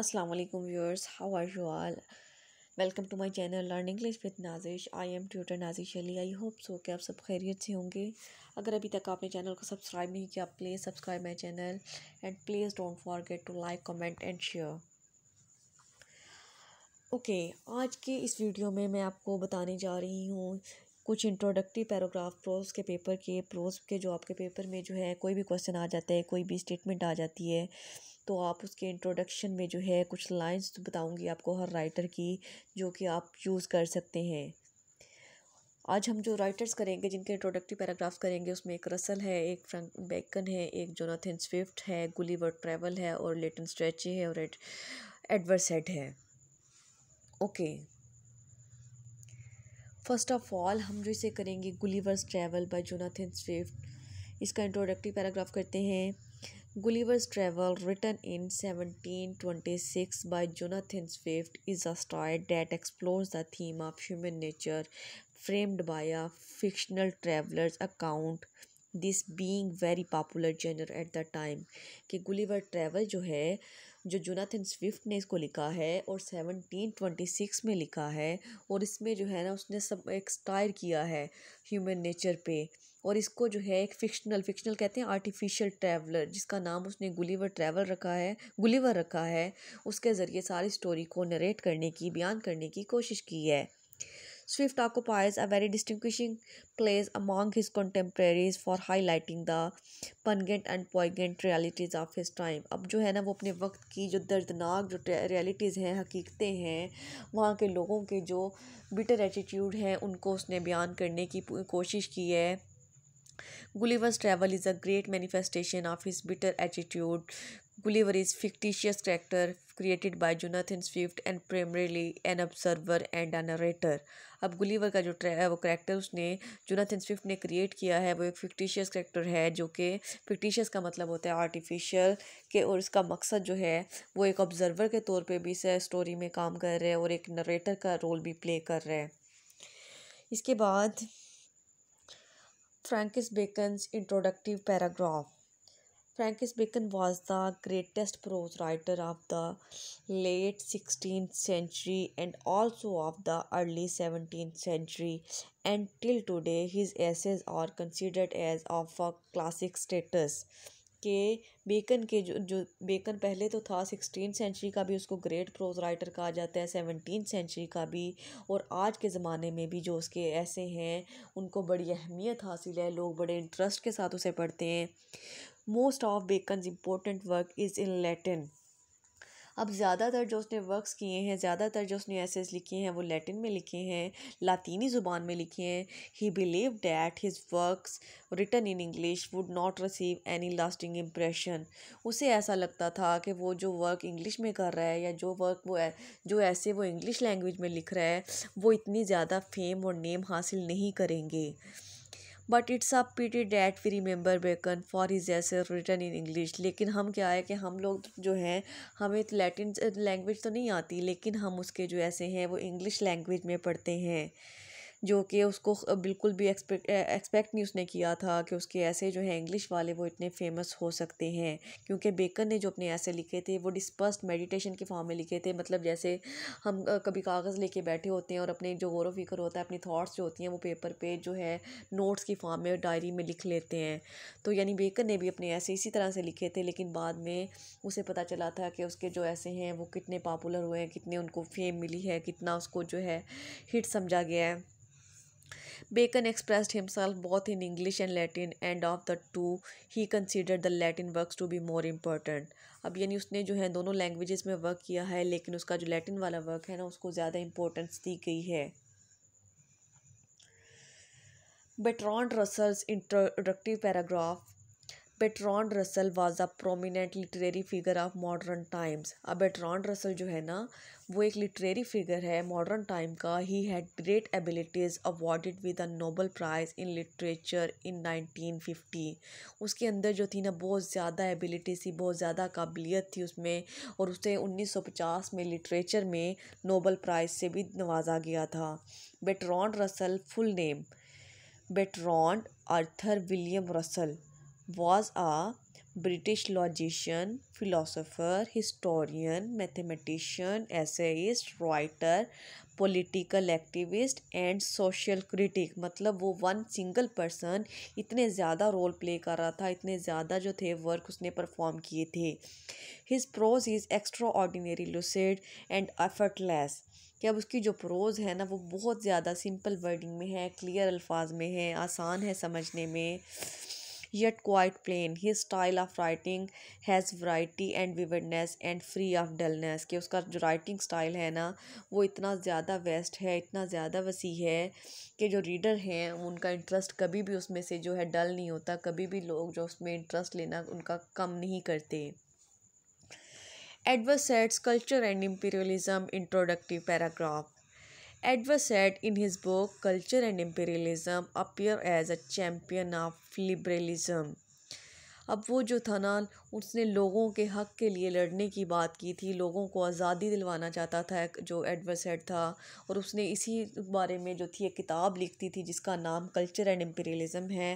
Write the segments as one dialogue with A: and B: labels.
A: अस्सलाम वालेकुम viewers how are you all welcome to my channel learn English with Nazish I am tutor Nazish Ali I hope so कि आप सब खैरियत से होंगे अगर अभी तक आपने चैनल को सब्सक्राइब नहीं किया please subscribe my channel and please don't forget to like comment and share okay आज के इस वीडियो में मैं आपको बताने जा रही हूँ कुछ इंट्रोडक्टिव पैराग्राफ प्रोज के पेपर के प्रोज के जो आपके पेपर में जो है कोई भी क्वेश्चन आ जाता है कोई भी स्टेटमेंट आ जाती है तो आप उसके इंट्रोडक्शन में जो है कुछ लाइंस तो बताऊंगी आपको हर राइटर की जो कि आप यूज़ कर सकते हैं आज हम जो राइटर्स करेंगे जिनके इंट्रोडक्टिव पैराग्राफ्स करेंगे उसमें एक रसल है एक फ्रैंक बैकन है एक जोनाथन स्विफ्ट है गुलीवर ट्रैवल है और लेटन स्ट्रेची है और एडवर्ड सेड है okay okay. First of all हम जो इसे करेंगे Gulliver's travel by Jonathan Swift इसका इंट्रोडक्टरी पैराग्राफ करते हैं Gulliver's travel written in seventeen twenty six by Jonathan Swift is a satire that explores the theme of human nature framed by a fictional travellers account this being very popular genre at the time कि Gulliver travel जो है जो Jonathan Swift ने इसको लिखा है और seventeen twenty six में लिखा है और इसमें जो है ना उसने सब एक्सपायर किया है ह्यूमन नेचर पे और इसको जो है एक फ़िक्शनल फ़िक्शनल कहते हैं आर्टिफिशियल ट्रैवलर जिसका नाम उसने गुलीवर ट्रैवल रखा है गुलीवर रखा है उसके ज़रिए सारी स्टोरी को नरेट करने की बयान करने की कोशिश की है Swift occupies a very distinguishing place among his contemporaries for highlighting the pungent and poignant realities of his time अब जो है ना वो अपने वक्त की जो दर्दनाक जो realities हैं हकीकतें हैं वहाँ के लोगों के जो bitter attitude हैं उनको उसने बयान करने की कोशिश की है Gulliver's travel is a great manifestation of his bitter attitude. Gulliver is fictitious character, created by Jonathan Swift and primarily an observer and a narrator अब गुलीवर का जो वो करेक्टर उसने जोनाथन स्विफ्ट ने क्रिएट किया है वो एक फिक्टिशियस करेक्टर है जो कि फिक्टिशियस का मतलब होता है आर्टिफिशियल के और इसका मकसद जो है वो एक ऑब्जर्वर के तौर पर भी इस स्टोरी में काम कर रहे हैं और एक नरेटर का रोल भी प्ले कर रहे हैं इसके बाद Francis Bacon's introductive paragraph Francis Bacon was the greatest prose writer of the late sixteen century and also of the early seventeen century and till today his essays are considered as of a classic status के Bacon के जो जो bacon पहले तो था sixteen century का भी उसको ग्रेट प्रोज राइटर कहा जाता है सेवनटीन सेंचुरी का भी और आज के ज़माने में भी जो उसके ऐसे हैं उनको बड़ी अहमियत हासिल है लोग बड़े इंटरेस्ट के साथ उसे पढ़ते हैं most of Bacon's important work is in Latin अब ज़्यादातर जो उसने वर्क्स किए हैं ज़्यादातर जो उसने ऐसे लिखे हैं वो लैटिन में लिखे हैं लातीनी ज़ुबान में लिखे हैं he believe that his works written in English would not receive any lasting impression उसे ऐसा लगता था कि वो जो वर्क इंग्लिश में कर रहा है या जो वर्क वो जो ऐसे वो इंग्लिश लैंग्वेज में लिख रहा है वो इतनी ज़्यादा फेम और नेम हासिल नहीं करेंगे but it's a pity that we remember Bacon for his essays written in English लेकिन हम क्या है कि हम लोग जो हैं हमें तो लैटिन लैंग्वेज तो नहीं आती लेकिन हम उसके जो ऐसे हैं वो इंग्लिश लैंग्वेज में पढ़ते हैं जो कि उसको बिल्कुल भी एक्सपेक्ट एक्सपेक्ट नहीं उसने किया था कि उसके ऐसे जो है इंग्लिश वाले वो इतने फेमस हो सकते हैं क्योंकि बेकर ने जो अपने ऐसे लिखे थे वो डिस्पर्स मेडिटेशन के फॉर्म में लिखे थे मतलब जैसे हम कभी कागज़ लेके बैठे होते हैं और अपने जो गौर फिक्र होता है अपनी थाट्स जो होती हैं वो पेपर पे जो है नोट्स की फॉर्म में डायरी में लिख लेते हैं तो यानी बेकर ने भी अपने ऐसे इसी तरह से लिखे थे लेकिन बाद में उसे पता चला था कि उसके जो ऐसे हैं वो कितने पॉपुलर हुए हैं कितने उनको फेम मिली है कितना उसको जो है हिट समझा गया है Bacon expressed himself both in English and Latin, and of the two, he considered the Latin works to be more important. अब यानी उसने जो है दोनों लैंग्वेजेस में वर्क किया है लेकिन उसका जो लैटिन वाला वर्क है ना उसको ज़्यादा इम्पोर्टेंस दी गई है Bertrand Russell's introductive paragraph Bertrand Russell was a prominent literary figure of modern times अब बेट्रॉन रसल जो है ना वो एक लिटरेरी फिगर है मॉडर्न टाइम का he had great abilities awarded with a Nobel Prize in literature in 1950 उसके अंदर जो थी ना बहुत ज़्यादा एबिलिटी थी बहुत ज़्यादा काबिलियत थी उसमें और उसे 1950 में लिटरेचर में नोबल प्राइज़ से भी नवाजा गया था Bertrand Russell full name Bertrand Arthur William Russell was a British logician, philosopher, historian, mathematician, essayist, writer, political activist and social critic मतलब वो one single person इतने ज़्यादा role play कर रहा था इतने ज़्यादा जो थे work उसने perform किए थे his prose is extraordinary lucid and effortless कि अब उसकी जो प्रोज है ना वो बहुत ज़्यादा सिंपल वर्डिंग में है क्लियर अल्फाज में है आसान है समझने में yet quite plain his style of writing has variety and vividness and free of dullness कि उसका जो writing style है ना वो इतना ज़्यादा vast है इतना ज़्यादा वसी है कि जो reader हैं उनका interest कभी भी उसमें से जो है dull नहीं होता कभी भी लोग जो उसमें interest लेना उनका कम नहीं करते Edward Said's culture and imperialism introductory paragraph said in his book Culture and Imperialism, appears as a champion of liberalism. अब वो जो था ना उसने लोगों के हक़ के लिए लड़ने की बात की थी लोगों को आज़ादी दिलवाना चाहता था जो एडवर्स हेड था और उसने इसी बारे में जो थी एक किताब लिखती थी जिसका नाम कल्चर एंड एम्पीरियलिज़म है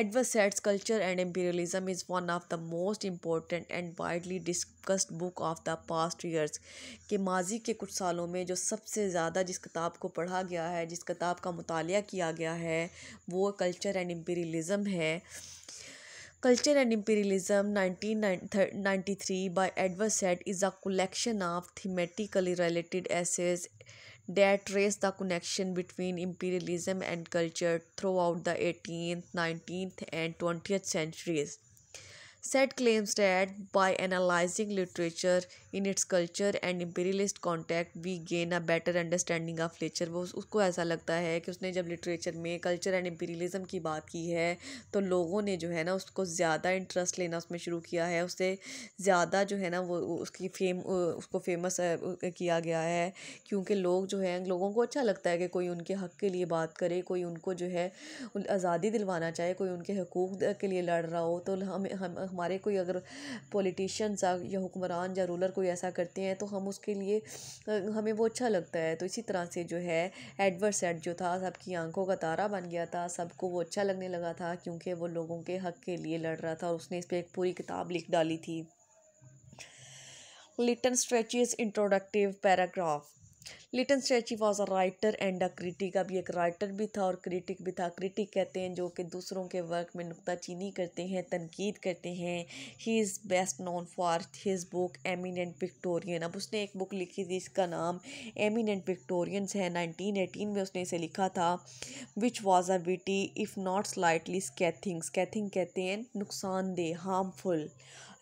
A: Edward Said's culture and imperialism is one of the most important and widely discussed book of the past years के माजी के कुछ सालों में जो सबसे ज़्यादा जिस किताब को पढ़ा गया है जिस किताब का मुताल किया गया है वो कल्चर एंड एम्पीरियलिज़म है Culture and Imperialism 1993 by Edward Said is a collection of thematically related essays that trace the connection between imperialism and culture throughout the 18th, 19th, and 20th centuries. Said claims that by analyzing literature, in its culture and imperialist contact we gain a better understanding of literature वो उसको ऐसा लगता है कि उसने जब literature में culture and imperialism की बात की है तो लोगों ने जो है ना उसको ज़्यादा इंटरेस्ट लेना उसमें शुरू किया है उससे ज़्यादा जो है ना वो उसकी फेम उसको फेमस किया गया है क्योंकि लोग जो है लोगों को अच्छा लगता है कि कोई उनके हक़ के लिए बात करे कोई उनको जो है आज़ादी दिलवाना चाहे कोई उनके हकूक़ के लिए लड़ रहा हो तो हम, हम हमारे कोई अगर पॉलिटिशियंस या हुक्मरान या रूलर कोई कोई ऐसा करते हैं तो हम उसके लिए हमें वो अच्छा लगता है तो इसी तरह से जो है एडवर्स एड जो था सबकी आंखों का तारा बन गया था सबको वो अच्छा लगने लगा था क्योंकि वो लोगों के हक के लिए लड़ रहा था और उसने इस पर एक पूरी किताब लिख डाली थी Lytton Strachey's introductory paragraph Lytton Strachey was a writer and a critic अब ये एक राइटर भी था और क्रिटिक भी था क्रिटिक कहते हैं जो कि दूसरों के वर्क में नुकताचीनी करते हैं तनकीद करते हैं he is best known for his book eminent Victorian अब उसने एक बुक लिखी थी इसका नाम एमिनेंट विक्टोरियंस है नाइनटीन एटीन में उसने इसे लिखा था which was a bitter if not slightly scathing scathing कहते हैं नुकसानदेह harmful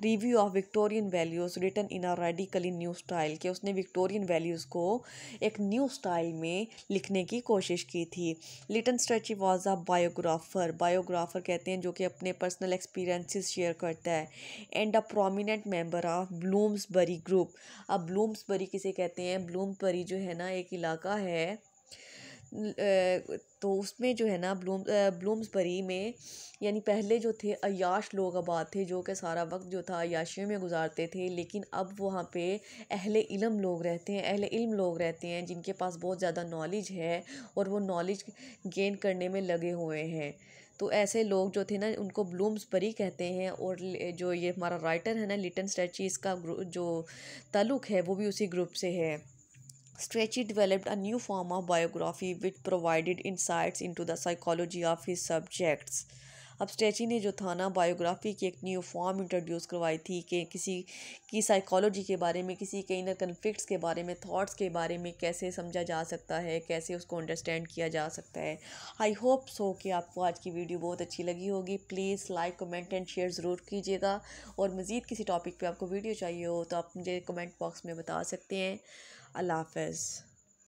A: review of Victorian values written in a radically new style के उसने विक्टोरियन वैल्यूज़ को एक न्यू स्टाइल में लिखने की कोशिश की थी Lytton Strachey was a biographer biographer कहते हैं जो कि अपने पर्सनल एक्सपीरियंसिस शेयर करता है and a prominent member of Bloomsbury group अब ब्लूम्सबरी किसे कहते हैं ब्लूम्सबरी जो है ना एक इलाका है तो उसमें जो है ना ब्लूम ब्लूम्सबरी में यानी पहले जो थे अयाश लोग आबाद थे जो कि सारा वक्त जो था अयाशियों में गुजारते थे लेकिन अब वहाँ पे अहले इलम लोग रहते हैं अहले इल्म लोग रहते हैं जिनके पास बहुत ज़्यादा नॉलेज है और वो नॉलेज गेन करने में लगे हुए हैं तो ऐसे लोग जो थे ना उनको ब्लूम्सबरी कहते हैं और जो ये हमारा राइटर है ना लिटन स्टैची इसका जो तलुक है वो भी उसी ग्रुप से है Strachey developed a new form of biography which provided insights into the psychology of his subjects. अब स्ट्रेची ने जो था ना बायोग्राफी की एक न्यू फॉर्म इंट्रोड्यूस करवाई थी कि किसी की साइकोलॉजी के बारे में किसी के इनर कन्फ्लिक्ट के बारे में थॉट्स के बारे में कैसे समझा जा सकता है कैसे उसको अंडरस्टैंड किया जा सकता है आई होप सो कि आपको आज की वीडियो बहुत अच्छी लगी होगी please like comment and share ज़रूर कीजिएगा और मज़ीद किसी टॉपिक पर आपको वीडियो चाहिए हो तो आप मुझे कमेंट बॉक्स में बता सकते हैं Allah